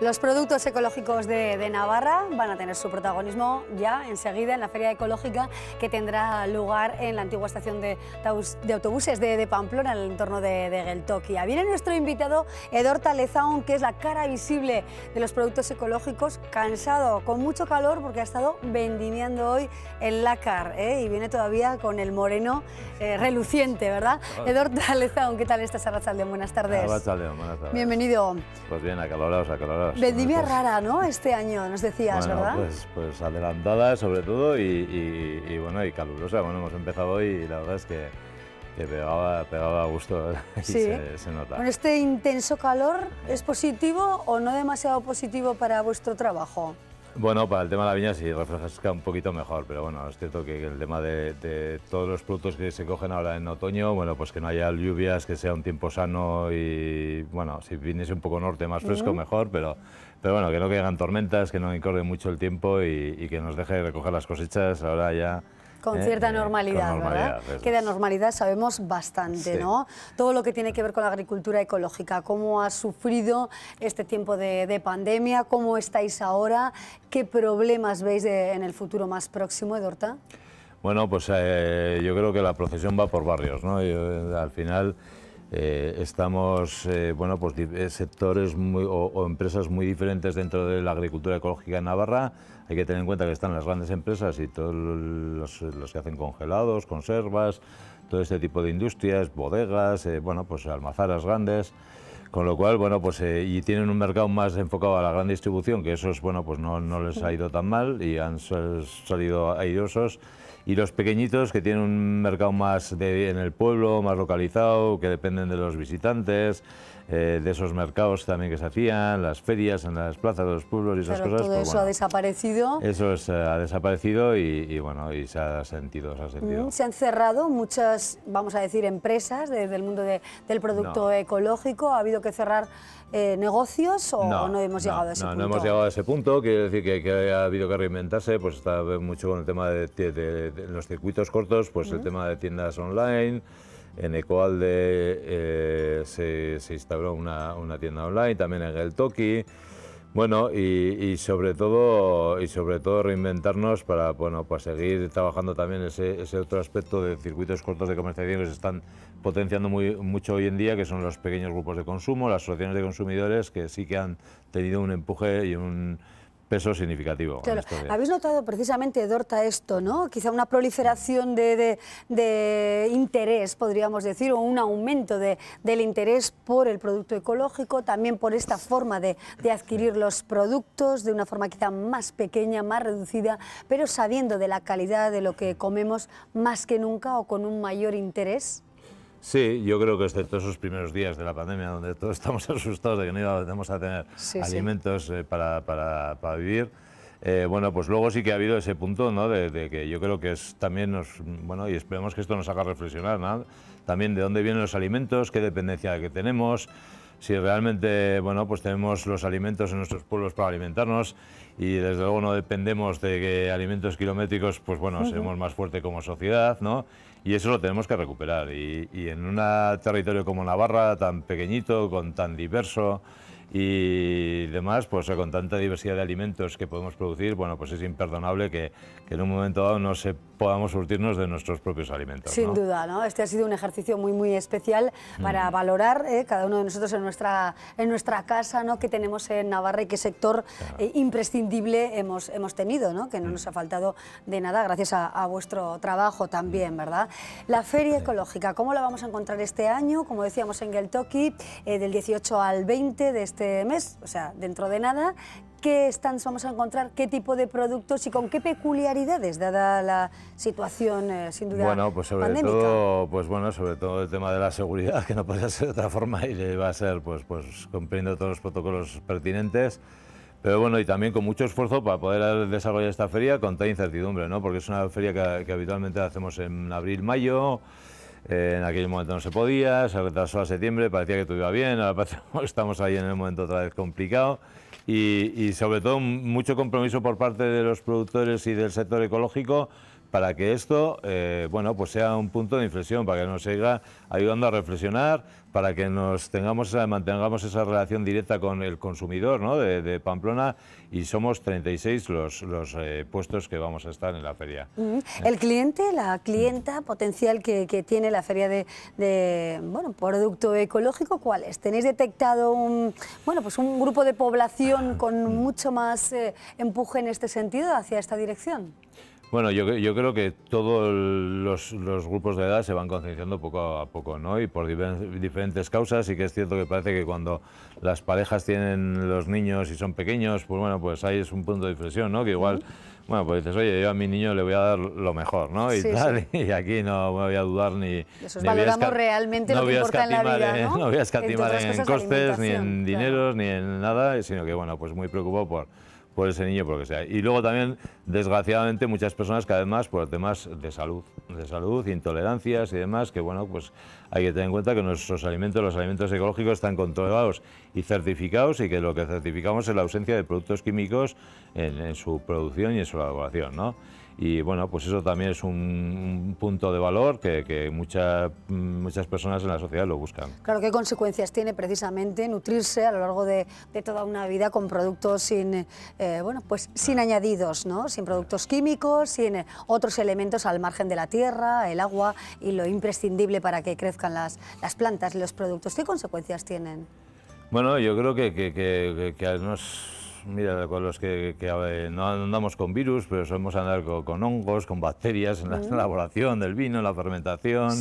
Los productos ecológicos de, Navarra van a tener su protagonismo ya enseguida en la feria ecológica que tendrá lugar en la antigua estación de, autobuses de, Pamplona, en el entorno de, Geltoquia. Viene nuestro invitado Edor Talezaun, que es la cara visible de los productos ecológicos, cansado, con mucho calor porque ha estado vendimiando hoy el lácar ¿eh? y viene todavía con el moreno eh, reluciente, ¿verdad? Edor Talezaun, ¿qué tal estás, Arrachaldeón? Buenas tardes. buenas tardes. Bienvenido. Pues bien, acalorados, acalorados Vendivia Vendimia rara, ¿no? Este año, nos decías, ¿verdad? Pues, pues, adelantada sobre todo y, bueno, y calurosa. Bueno, hemos empezado hoy y la verdad es que, pegaba, a gusto ¿eh? y sí. se, nota. ¿este intenso calor es positivo o no demasiado positivo para vuestro trabajo? Bueno, para el tema de la viña sí refresca un poquito mejor, pero bueno, es cierto que el tema de, todos los productos que se cogen ahora en otoño, bueno, pues que no haya lluvias, que sea un tiempo sano y bueno, si viniese un poco norte más fresco mejor, pero, pero bueno, que no caigan tormentas, que no incorre mucho el tiempo y, y que nos deje recoger las cosechas ahora ya con eh, cierta eh, normalidad, ¿verdad? Que de normalidad sabemos bastante, ¿no? Todo lo que tiene que ver con la agricultura ecológica, cómo ha sufrido este tiempo de, pandemia, cómo estáis ahora, qué problemas veis en el futuro más próximo, Edorta. Bueno, pues eh, yo creo que la procesión va por barrios, ¿no? al final eh, estamos, eh, bueno, pues eh, sectores o, empresas muy diferentes dentro de la agricultura ecológica en Navarra. Hay que tener en cuenta que están las grandes empresas y todos los, que hacen congelados, conservas, todo este tipo de industrias, bodegas, bueno, pues almazaras grandes. Con lo cual, bueno, pues y tienen un mercado más enfocado a la gran distribución, que eso es bueno, pues no, no les ha ido tan mal y han salido airosos y los pequeñitos que tienen un mercado más en el pueblo, más localizado, que dependen de los visitantes, eh, de esos mercados también que se hacían, las ferias en las plazas de los pueblos y esas cosas. Todo pues eso ha desaparecido. Eso eh, ha desaparecido y, bueno, y se ha sentido, se mm, Se han cerrado muchas, vamos a decir, empresas desde el mundo del producto ecológico. Ha habido que cerrar eh, negocios o no, hemos llegado a ese punto? No, hemos llegado a ese punto, quiere decir que, ha habido que reinventarse, pues está mucho con el tema de, en los circuitos cortos, pues el tema de tiendas online. En Ecoalde eh, se, se, instauró una, tienda online, también en el Toki, Bueno, y, sobre todo y sobre todo reinventarnos para bueno pues seguir trabajando también ese, otro aspecto de circuitos cortos de comercialización que se están potenciando muy, mucho hoy en día, que son los pequeños grupos de consumo, las asociaciones de consumidores que sí que han tenido un empuje y un eso significativo. Habéis notado precisamente, Dorta, esto, ¿no? Quizá una proliferación de, interés, podríamos decir, o un aumento del interés por el producto ecológico, también por esta forma de, adquirir los productos de una forma quizá más pequeña, más reducida, pero sabiendo de la calidad de lo que comemos más que nunca o con un mayor interés. Sí, yo creo que excepto esos primeros días de la pandemia, donde todos estamos asustados de que no íbamos a tener alimentos eh, Para, vivir, eh, bueno, pues luego sí que ha habido ese punto, ¿no? De, que yo creo que es también nos, bueno, y esperemos que esto nos haga reflexionar, ¿no? También de dónde vienen los alimentos, qué dependencia que tenemos si realmente bueno, pues tenemos los alimentos en nuestros pueblos para alimentarnos y desde luego no dependemos de que alimentos kilométricos, pues bueno, seremos más fuertes como sociedad, ¿no? Y eso lo tenemos que recuperar. Y, y en un territorio como Navarra, tan pequeñito, con tan diverso, y demás, pues con tanta diversidad de alimentos que podemos producir, bueno, pues es imperdonable que, en un momento dado no se podamos surtirnos de nuestros propios alimentos. Sin duda, ¿no? Este ha sido un ejercicio muy, muy especial para mm. valorar ¿eh? cada uno de nosotros en nuestra, en nuestra casa, ¿no? Que tenemos en Navarra y qué sector eh, imprescindible hemos, hemos tenido, ¿no? Que no nos mm. ha faltado de nada gracias a, vuestro trabajo también, mm. ¿verdad? La feria ecológica, ¿cómo la vamos a encontrar este año? Como decíamos en Geltoki, eh, del 18 al 20 de este este mes, o sea, dentro de nada, qué stands vamos a encontrar, qué tipo de productos y con qué peculiaridades, dada la situación, eh, sin duda, Bueno, pues sobre todo, pues bueno, sobre todo el tema de la seguridad, que no puede ser de otra forma y va a ser, pues, pues cumpliendo todos los protocolos pertinentes. Pero bueno, y también con mucho esfuerzo para poder desarrollar esta feria con tanta incertidumbre, ¿no? Porque es una feria que habitualmente hacemos en abril, mayo, eh, en aquel momento no se podía, se retrasó a septiembre, parecía que todo iba bien, ahora estamos ahí en el momento otra vez complicado. Y, y sobre todo mucho compromiso por parte de los productores y del sector ecológico para que esto eh, bueno, pues sea un punto de inflexión, para que nos siga ayudando a reflexionar, para que nos tengamos mantengamos esa relación directa con el consumidor ¿no? de, Pamplona y somos 36 los, eh, puestos que vamos a estar en la feria. El cliente, la clienta potencial que, tiene la feria de, bueno, producto ecológico, ¿cuál es? ¿Tenéis detectado un, bueno, pues un grupo de población con mucho más eh, empuje en este sentido hacia esta dirección? Bueno, yo, creo que todos los, grupos de edad se van concienciando poco a poco, ¿no? Y por diferentes causas, y que es cierto que parece que cuando las parejas tienen los niños y son pequeños, pues bueno, pues ahí es un punto de inflexión, ¿no? Que igual, bueno, pues dices, oye, yo a mi niño le voy a dar lo mejor, ¿no? Y, tal, y aquí no me voy a dudar ni... Nosotros valoramos realmente lo que importa en la vida, ¿no? voy a escatimar en, costes, ni en dineros, ni en nada, sino que, bueno, pues muy preocupado por por ese niño, porque sea. Y luego también, desgraciadamente, muchas personas que además por temas de salud, de salud, intolerancias y demás, que bueno, pues hay que tener en cuenta que nuestros alimentos, los alimentos ecológicos, están controlados y certificados y que lo que certificamos es la ausencia de productos químicos en, en su producción y en su elaboración, ¿no? y bueno, pues eso también es un, punto de valor que, muchas personas en la sociedad lo buscan. Claro, ¿qué consecuencias tiene precisamente nutrirse a lo largo de, toda una vida con productos sin, eh, bueno, pues sin añadidos, ¿no? sin productos químicos, sin eh, otros elementos al margen de la tierra, el agua y lo imprescindible para que crezcan las, las plantas y los productos? ¿Qué consecuencias tienen? Bueno, yo creo que, que, mira, con los que, no andamos con virus, pero solemos andar con, hongos, con bacterias en la mm. elaboración del vino, en la fermentación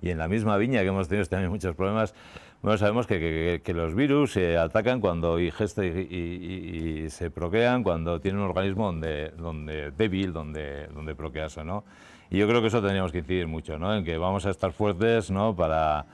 y, en la misma viña, que hemos tenido también este muchos problemas. Bueno, sabemos que, los virus se atacan cuando ingestan y, se proquean, cuando tienen un organismo donde, donde débil, donde, donde proquearse, ¿no? Y yo creo que eso tendríamos que incidir mucho, ¿no? En que vamos a estar fuertes, ¿no? Para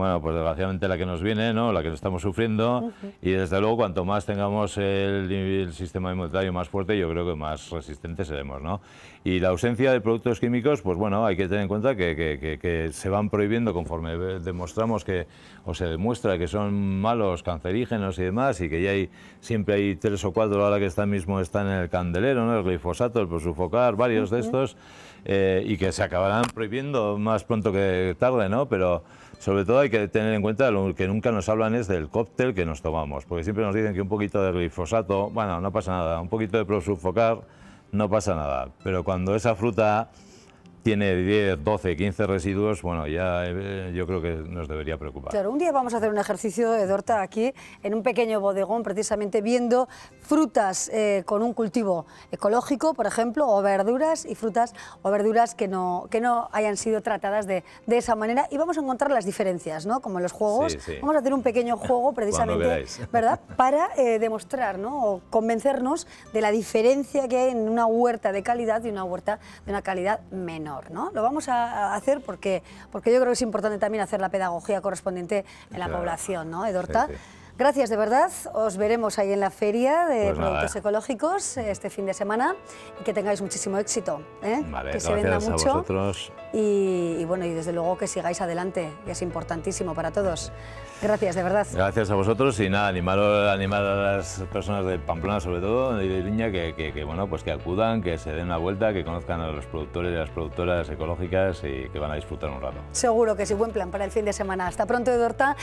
bueno, pues desgraciadamente la que nos viene, ¿no? la que estamos sufriendo, y desde luego cuanto más tengamos el, sistema inmunitario más fuerte, yo creo que más resistentes seremos. ¿no? Y la ausencia de productos químicos, pues bueno, hay que tener en cuenta que, se van prohibiendo conforme demostramos que, o se demuestra que son malos, cancerígenos y demás, y que ya hay, siempre hay tres o cuatro ahora que están mismo están en el candelero, ¿no? el glifosato, el prosufocar, varios de estos, eh, y que se acabarán prohibiendo más pronto que tarde, ¿no? pero sobre todo hay que tener en cuenta lo que nunca nos hablan es del cóctel que nos tomamos, porque siempre nos dicen que un poquito de glifosato, bueno, no pasa nada, un poquito de prosulfocar, no pasa nada, pero cuando esa fruta tiene 10, 12, 15 residuos, bueno, ya eh, yo creo que nos debería preocupar. Claro, un día vamos a hacer un ejercicio, de Dorta aquí, en un pequeño bodegón, precisamente viendo frutas eh, con un cultivo ecológico, por ejemplo, o verduras y frutas o verduras que no, que no hayan sido tratadas de, de esa manera. Y vamos a encontrar las diferencias, ¿no? Como en los juegos. Vamos a hacer un pequeño juego, precisamente, ¿verdad? Para eh, demostrar, ¿no? O convencernos de la diferencia que hay en una huerta de calidad y una huerta de una calidad menor. Lo vamos a hacer porque, yo creo que es importante también hacer la pedagogía correspondiente en la población, ¿no, Edorta? Gracias de verdad. Os veremos ahí en la feria de pues productos eh. ecológicos eh, este fin de semana y que tengáis muchísimo éxito. ¿eh? que se venda mucho. Y, bueno, y desde luego que sigáis adelante, que es importantísimo para todos. Gracias de verdad. Gracias a vosotros y nada, animar, animar a las personas de Pamplona sobre todo y de Viña que, bueno, pues que acudan, que se den una vuelta, que conozcan a los productores y las productoras ecológicas y que van a disfrutar un rato. Seguro que sí, buen plan para el fin de semana. Hasta pronto, Edorta.